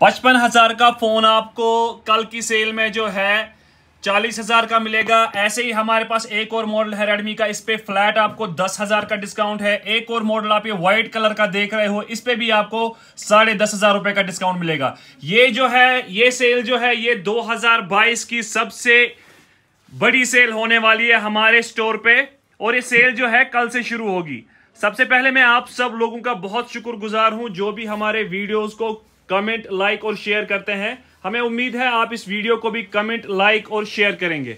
पचपन हजार का फोन आपको कल की सेल में जो है चालीस हजार का मिलेगा ऐसे ही हमारे पास एक और मॉडल है रेडमी का इस पे फ्लैट आपको दस हजार का डिस्काउंट है एक और मॉडल आप ये व्हाइट कलर का देख रहे हो इस पे भी आपको साढ़े दस हजार रुपए का डिस्काउंट मिलेगा ये जो है ये सेल जो है ये 2022 की सबसे बड़ी सेल होने वाली है हमारे स्टोर पे और ये सेल जो है कल से शुरू होगी सबसे पहले मैं आप सब लोगों का बहुत शुक्रगुजार हूं जो भी हमारे वीडियोस को कमेंट लाइक और शेयर करते हैं हमें उम्मीद है आप इस वीडियो को भी कमेंट लाइक और शेयर करेंगे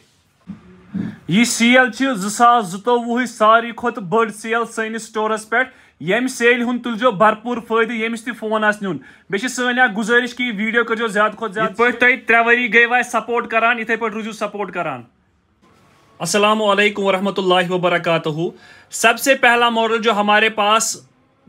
यह सेल सास जुतवुह सारे खुत बड़ सेल सोरस पे यम सेल हूं तुलजो भरपूर फायदे ये फोन नुन बे सन गुजारिश कि वीडियो करो ज्यादा खुद ज्यादा पे तुम त्रे वरी गई वाय सपोर्ट कर इथे पे रूजू सपोर्ट करान असलम वरहमल वर्क सबसे पहला मॉडल जो हमारे पास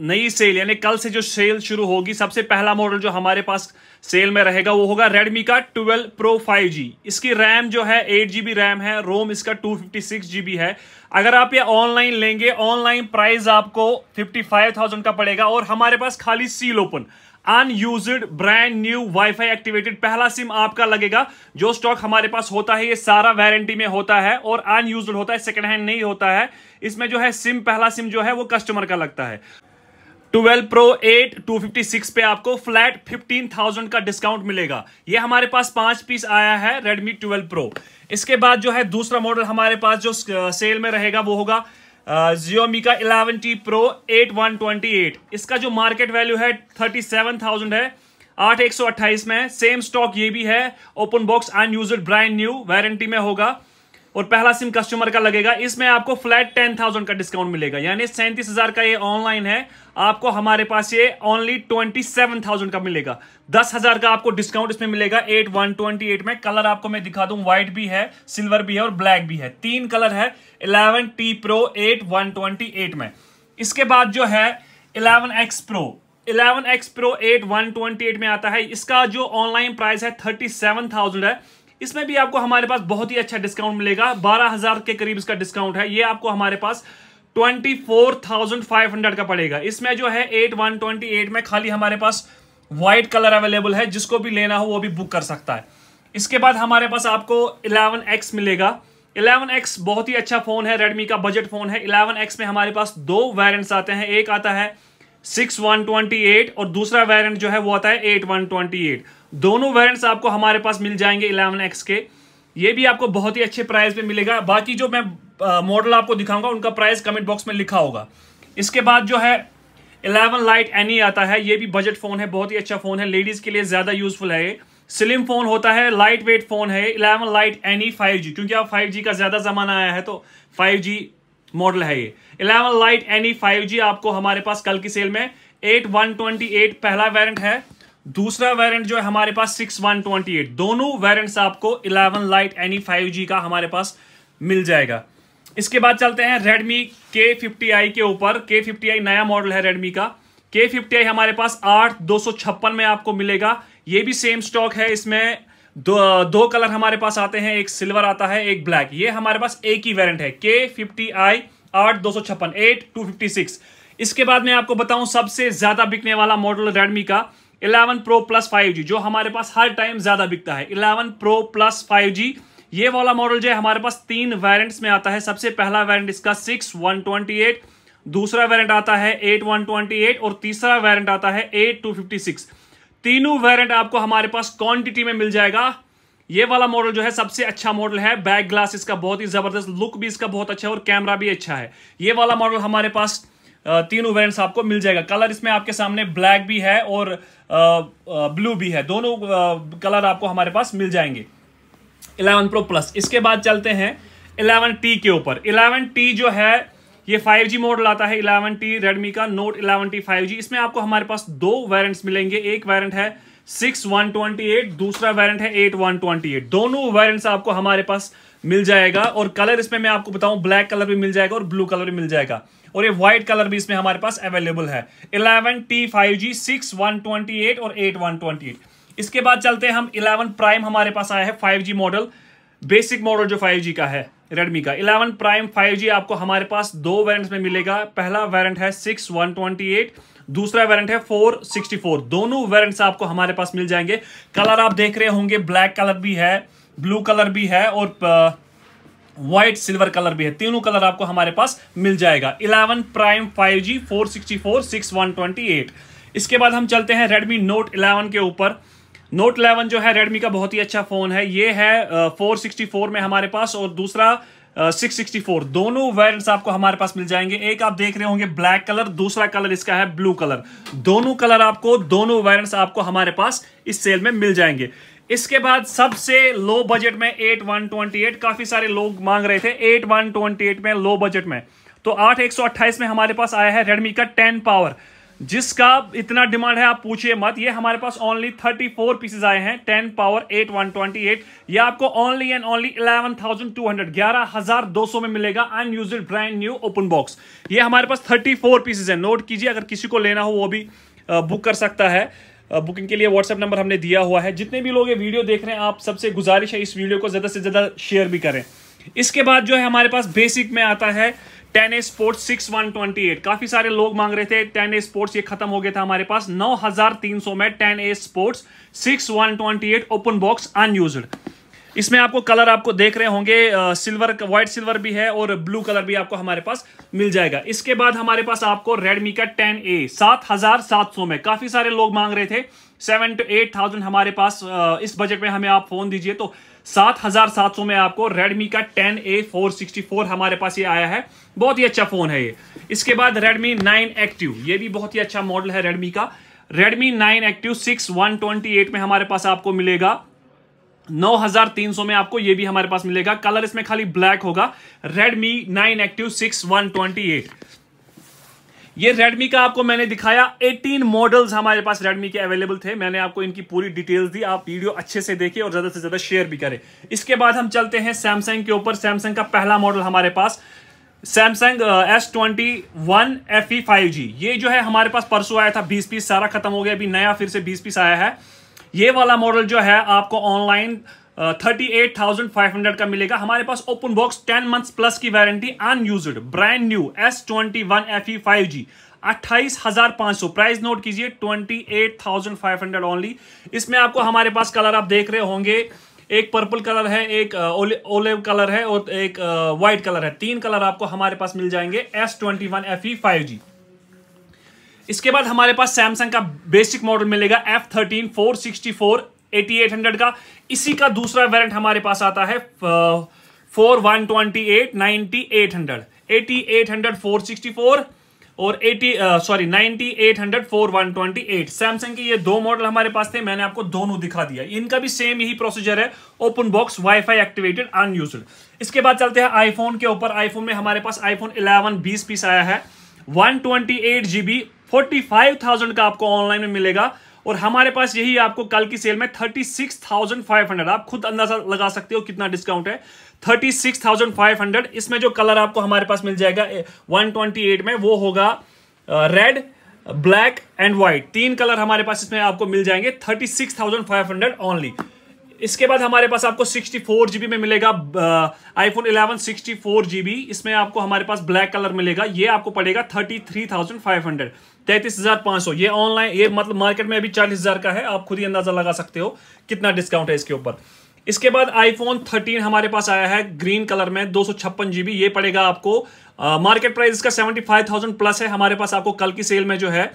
नई सेल यानी कल से जो सेल शुरू होगी सबसे पहला मॉडल जो हमारे पास सेल में रहेगा वो होगा रेडमी का 12 प्रो 5G इसकी रैम जो है एट जी रैम है रोम इसका टू फिफ्टी है अगर आप ये ऑनलाइन लेंगे ऑनलाइन प्राइस आपको 55,000 का पड़ेगा और हमारे पास खाली seal open unused brand new wifi activated पहला सिम आपका लगेगा जो स्टॉक हमारे पास होता है ये सारा वारंटी में होता है और अनयूज होता है सेकेंड हैंड नहीं होता है इसमें जो है सिम पहला सिम जो है वो कस्टमर का लगता है twelve pro eight two fifty six पे आपको फ्लैट फिफ्टीन थाउजेंड का डिस्काउंट मिलेगा ये हमारे पास पांच पीस आया है रेडमी ट्वेल्व प्रो इसके बाद जो है दूसरा मॉडल हमारे पास जो सेल में रहेगा वो होगा जियोमी का eleven T pro eight one twenty eight इसका जो मार्केट वैल्यू है थर्टी सेवन थाउजेंड है आठ एक सौ अट्ठाईस में सेम स्टॉक ये भी है open box unused brand new warranty में होगा और पहला सिम कस्टमर का लगेगा इसमें आपको फ्लैट टेन थाउजेंड का डिस्काउंट मिलेगा यानी सैंतीस हजार का ये ऑनलाइन है आपको हमारे पास ये ओनली ट्वेंटी सेवन थाउजेंड का मिलेगा दस हजार का आपको डिस्काउंट इसमें मिलेगा एट वन ट्वेंटी एट में कलर आपको मैं दिखा दूं व्हाइट भी है सिल्वर भी है और ब्लैक भी है तीन कलर है eleven T pro eight one twenty eight में इसके बाद जो है eleven X pro eleven X pro eight one twenty eight में आता है इसका जो ऑनलाइन प्राइस है थर्टी सेवन थाउजेंड है इसमें भी आपको हमारे पास बहुत ही अच्छा डिस्काउंट मिलेगा बारह हजार के करीब इसका डिस्काउंट है ये आपको हमारे पास 24,500 का पड़ेगा इसमें जो है 8128 में खाली हमारे पास व्हाइट कलर अवेलेबल है जिसको भी लेना हो वो भी बुक कर सकता है इसके बाद हमारे पास आपको 11x मिलेगा 11x बहुत ही अच्छा फ़ोन है रेडमी का बजट फ़ोन है 11x में हमारे पास दो वेरियंट्स आते हैं एक आता है सिक्स वन ट्वेंटी एट और दूसरा वेरिएंट जो है वो आता है एट वन ट्वेंटी एट दोनों वेरिएंट्स आपको हमारे पास मिल जाएंगे इलेवन एक्स के ये भी आपको बहुत ही अच्छे प्राइस में मिलेगा बाकी जो मैं मॉडल आपको दिखाऊंगा उनका प्राइस कमेंट बॉक्स में लिखा होगा इसके बाद जो है इलेवन लाइट एनी आता है ये भी बजट फ़ोन है बहुत ही अच्छा फ़ोन है लेडीज़ के लिए ज़्यादा यूजफुल है स्लिम फ़ोन होता है लाइट वेट फ़ोन है eleven lite NE five G क्योंकि अब फाइव जी का ज़्यादा ज़माना आया है तो फाइव जी मॉडल है ये eleven lite NE five G आपको हमारे पास कल की सेल में एट वन ट्वेंटी एट पहला वेरियंट है दूसरा वेरियंट जो है हमारे पास सिक्स वन ट्वेंटी एट दोनों वेरिएंट्स आपको eleven lite NE five G का हमारे पास मिल जाएगा इसके बाद चलते हैं रेडमी के फिफ्टी आई के ऊपर के फिफ्टी आई नया मॉडल है रेडमी का के फिफ्टी आई हमारे पास आठ दो सौ छप्पन में आपको मिलेगा ये भी सेम स्टॉक है इसमें दो दो कलर हमारे पास आते हैं एक सिल्वर आता है एक ब्लैक ये हमारे पास एक ही वेरियंट है के फिफ्टी आई आठ दो सौ छप्पन एट टू फिफ्टी सिक्स इसके बाद मैं आपको बताऊं सबसे ज्यादा बिकने वाला मॉडल रेडमी का eleven pro plus five G जो हमारे पास हर टाइम ज्यादा बिकता है eleven pro plus five G ये वाला मॉडल जो है हमारे पास तीन वेरिएंट्स में आता है सबसे पहला वेरियंट इसका सिक्स वन ट्वेंटी एट दूसरा वेरियंट आता है एट वन ट्वेंटी एट और तीसरा वेरियंट आता है एट टू फिफ्टी सिक्स तीनों वेरिएंट आपको हमारे पास क्वांटिटी में मिल जाएगा ये वाला मॉडल जो है सबसे अच्छा मॉडल है बैक ग्लास इसका बहुत ही ज़बरदस्त लुक भी इसका बहुत अच्छा है और कैमरा भी अच्छा है ये वाला मॉडल हमारे पास तीनों वेरिएंट्स आपको मिल जाएगा कलर इसमें आपके सामने ब्लैक भी है और ब्लू भी है दोनों कलर आपको हमारे पास मिल जाएंगे इलेवन प्रो प्लस इसके बाद चलते हैं इलेवन टी के ऊपर इलेवन टी जो है ये 5G मॉडल आता है 11T Redmi का Note 11T 5G इसमें आपको हमारे पास दो वेरिएंट्स मिलेंगे एक वेरिएंट है सिक्स वन ट्वेंटी एट दूसरा वेरिएंट है एट वन ट्वेंटी एट दोनों वेरिएंट्स आपको हमारे पास मिल जाएगा और कलर इसमें मैं आपको बताऊं ब्लैक कलर भी मिल जाएगा और ब्लू कलर भी मिल जाएगा और ये व्हाइट कलर भी इसमें हमारे पास अवेलेबल है eleven T five G six one twenty eight और एट वन ट्वेंटी एट इसके बाद चलते हैं हम इलेवन प्राइम हमारे पास आया है five G model basic model जो फाइव जी का है रेडमी का इलेवन प्राइम जी आपको हमारे पास दो वेरेंट में मिलेगा पहला वेरिएंट है सिक्स वन ट्वेंटी एट दूसरा वेरिएंट है फोर सिक्सटी फोर दोनों वेरिएंट्स आपको हमारे पास मिल जाएंगे कलर आप देख रहे होंगे ब्लैक कलर भी है ब्लू कलर भी है और व्हाइट सिल्वर कलर भी है तीनों कलर आपको हमारे पास मिल जाएगा 11 प्राइम 5G 464 6128 इसके बाद हम चलते हैं रेडमी नोट 11 के ऊपर नोट 11 जो है रेडमी का बहुत ही अच्छा फ़ोन है ये है फोर सिक्सटी फोर में हमारे पास और दूसरा सिक्स सिक्सटी फोर दोनों वेरियंट आपको हमारे पास मिल जाएंगे एक आप देख रहे होंगे ब्लैक कलर दूसरा कलर इसका है ब्लू कलर दोनों कलर आपको दोनों वेरियंट आपको हमारे पास इस सेल में मिल जाएंगे इसके बाद सबसे लो बजट में एट वन ट्वेंटी एट काफी सारे लोग मांग रहे थे एट वन ट्वेंटी एट में लो बजट में तो आठ एक सौ अट्ठाईस में हमारे पास आया है रेडमी का टेन पावर जिसका इतना डिमांड है आप पूछिए मत ये हमारे पास ओनली 34 पीसेज आए हैं 10 पावर 8 128 ये आपको ओनली एंड ओनली 11,200 11,200 में मिलेगा unused brand new open box ये हमारे पास 34 पीसेज हैं नोट कीजिए अगर किसी को लेना हो वो भी बुक कर सकता है बुकिंग के लिए व्हाट्सएप नंबर हमने दिया हुआ है जितने भी लोग ये वीडियो देख रहे हैं आप सबसे गुजारिश है इस वीडियो को ज़्यादा से ज़्यादा शेयर भी करें इसके बाद जो है हमारे पास बेसिक में आता है ten A sports six one twenty eight काफी सारे लोग मांग रहे थे टेन ए स्पोर्ट्स ये खत्म हो गया था हमारे पास नौ हजार तीन सौ में ten A sports six one twenty eight open box unused इसमें आपको कलर आपको देख रहे होंगे सिल्वर व्हाइट सिल्वर भी है और ब्लू कलर भी आपको हमारे पास मिल जाएगा इसके बाद हमारे पास आपको रेडमी का टेन ए सात हजार सात सौ में काफी सारे लोग मांग रहे थे सेवन टू एट थाउजेंड हमारे पास इस बजट में हमें आप फोन दीजिए तो सात हजार सात सौ में आपको रेडमी का ten A four sixty four हमारे पास ये आया है बहुत ही अच्छा फोन है ये इसके बाद रेडमी नाइन एक्टिव ये भी बहुत ही अच्छा मॉडल है रेडमी का Redmi nine active six one twenty eight में हमारे पास आपको मिलेगा 9300 में आपको ये भी हमारे पास मिलेगा कलर इसमें खाली ब्लैक होगा Redmi 9 Active 6128 ये रेडमी का आपको मैंने दिखाया 18 मॉडल्स हमारे पास रेडमी के अवेलेबल थे मैंने आपको इनकी पूरी डिटेल्स दी आप वीडियो अच्छे से देखिए और ज़्यादा से ज़्यादा शेयर भी करें इसके बाद हम चलते हैं सैमसंग के ऊपर सैमसंग का पहला मॉडल हमारे पास Samsung S twenty one F E five G ये जो है हमारे पास परसों आया था बीस पीस सारा खत्म हो गया अभी नया फिर से बीस पीस आया है ये वाला मॉडल जो है आपको online thirty eight thousand five hundred का मिलेगा हमारे पास open box ten months plus की warranty unused brand new S twenty one F E five G अट्ठाईस हजार पांच सौ प्राइस नोट कीजिए twenty eight thousand five hundred only इसमें आपको हमारे पास कलर आप देख रहे होंगे एक पर्पल कलर है एक ओलेव कलर है और एक व्हाइट कलर है तीन कलर आपको हमारे पास मिल जाएंगे S twenty one F E five G इसके बाद हमारे पास सैमसंग का बेसिक मॉडल मिलेगा F thirteen four sixty four 8800 का इसी का दूसरा वेरिएंट हमारे पास आता है four one twenty eight ninety eight hundred eighty eight hundred four sixty four और eighty sorry ninety eight hundred four one twenty eight Samsung के ये दो मॉडल हमारे पास थे मैंने आपको दोनों दिखा दिया इनका भी सेम यही प्रोसीजर है open box wifi activated unused इसके बाद चलते हैं आईफोन के ऊपर आईफोन में हमारे पास आईफोन इलेवन बीस पीस आया है one twenty eight GB forty five thousand का आपको ऑनलाइन में मिलेगा और हमारे पास यही आपको कल की सेल में thirty six thousand five hundred आप खुद अंदाजा लगा सकते हो कितना डिस्काउंट है thirty six thousand five hundred इसमें जो कलर आपको हमारे पास मिल जाएगा वन ट्वेंटी एट में वो होगा रेड ब्लैक एंड व्हाइट तीन कलर हमारे पास इसमें आपको मिल जाएंगे thirty six thousand five hundred only इसके बाद हमारे पास आपको सिक्सटी फोर जीबी में मिलेगा iPhone eleven sixty four GB इसमें आपको हमारे पास ब्लैक कलर मिलेगा ये आपको पड़ेगा thirty three thousand five hundred तैतीस हजार पांच सौ ये ऑनलाइन ये मतलब मार्केट में अभी चालीस हजार का है आप खुद ही अंदाजा लगा सकते हो कितना डिस्काउंट है इसके ऊपर इसके बाद आईफोन थर्टीन हमारे पास आया है ग्रीन कलर में दो सौ छप्पन जीबी ये पड़ेगा आपको मार्केट प्राइस इसका थाउजेंड प्लस है हमारे पास आपको कल की सेल में जो है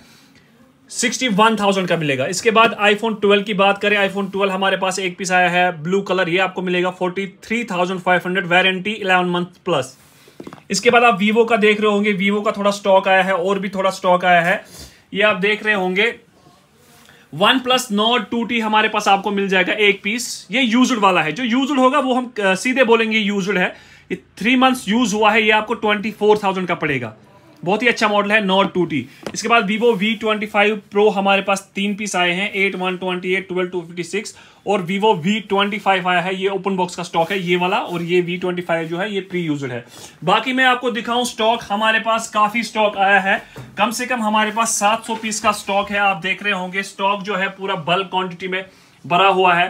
सिक्सटी वन थाउजेंड का मिलेगा इसके बाद आईफोन 12 की बात करें आईफोन 12 हमारे पास एक पीस आया है ब्लू कलर ये आपको मिलेगा forty three thousand five hundred warranty eleven month plus इसके बाद आप वीवो का देख रहे होंगे वीवो का थोड़ा स्टॉक आया है और भी थोड़ा स्टॉक आया है ये आप देख रहे होंगे OnePlus note two T हमारे पास आपको मिल जाएगा एक पीस ये यूजड वाला है जो यूज होगा वो हम सीधे बोलेंगे यूजड है ये थ्री मंथ्स यूज हुआ है ये आपको ट्वेंटी फोर थाउजेंड का पड़ेगा बहुत ही अच्छा मॉडल है नॉट टू टी इसके बाद Vivo V twenty five pro हमारे पास तीन पीस आए हैं eight one twenty eight twelve two fifty six और वीवो वी ट्वेंटी फाइव आया है ये ओपन बॉक्स का स्टॉक है ये वाला और ये वी ट्वेंटी फाइव जो है ये प्री यूज है बाकी मैं आपको दिखाऊं स्टॉक हमारे पास काफी स्टॉक आया है कम से कम हमारे पास सात सौ पीस का स्टॉक है आप देख रहे होंगे स्टॉक जो है पूरा बल्क क्वांटिटी में भरा हुआ है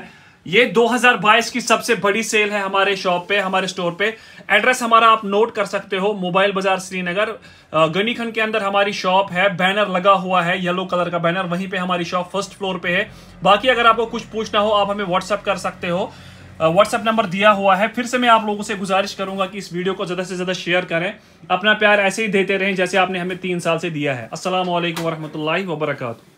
ये 2022 की सबसे बड़ी सेल है हमारे शॉप पे हमारे स्टोर पे एड्रेस हमारा आप नोट कर सकते हो मोबाइल बाजार श्रीनगर गनी के अंदर हमारी शॉप है बैनर लगा हुआ है येलो कलर का बैनर वहीं पे हमारी शॉप फर्स्ट फ्लोर पे है बाकी अगर आपको कुछ पूछना हो आप हमें व्हाट्सअप कर सकते हो व्हाट्सअप नंबर दिया हुआ है फिर से मैं आप लोगों से गुजारिश करूंगा कि इस वीडियो को ज़्यादा से ज़्यादा शेयर करें अपना प्यार ऐसे ही देते रहें जैसे आपने हमें तीन साल से दिया है वरहमत वरहमल वबरकू